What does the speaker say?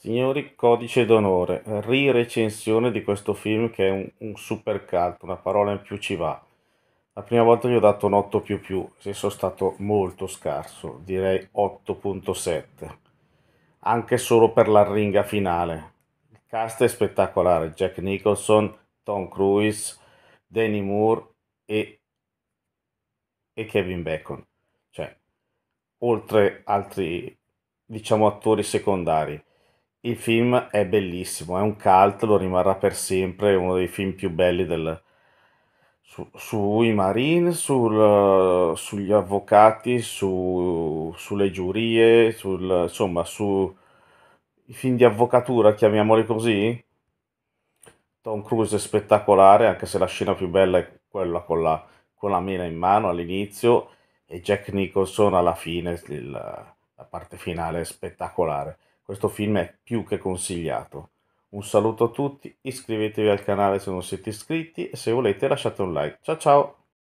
Signori, codice d'onore, rirecensione di questo film che è un, un super cult, una parola in più ci va. La prima volta gli ho dato un 8 più più, se sono stato molto scarso, direi 8.7, anche solo per l'arringa finale. Il cast è spettacolare, Jack Nicholson, Tom Cruise, Danny Moore e, e Kevin Bacon, cioè oltre altri diciamo attori secondari il film è bellissimo, è un cult, lo rimarrà per sempre, uno dei film più belli del- su- sui marine, sul- sugli avvocati, su- sulle giurie, sul- insomma, sui film di avvocatura, chiamiamoli così. Tom Cruise è spettacolare, anche se la scena più bella è quella con la, con la mela in mano all'inizio e Jack Nicholson alla fine, il- la parte finale è spettacolare. Questo film è più che consigliato. Un saluto a tutti, iscrivetevi al canale se non siete iscritti e se volete lasciate un like. Ciao ciao!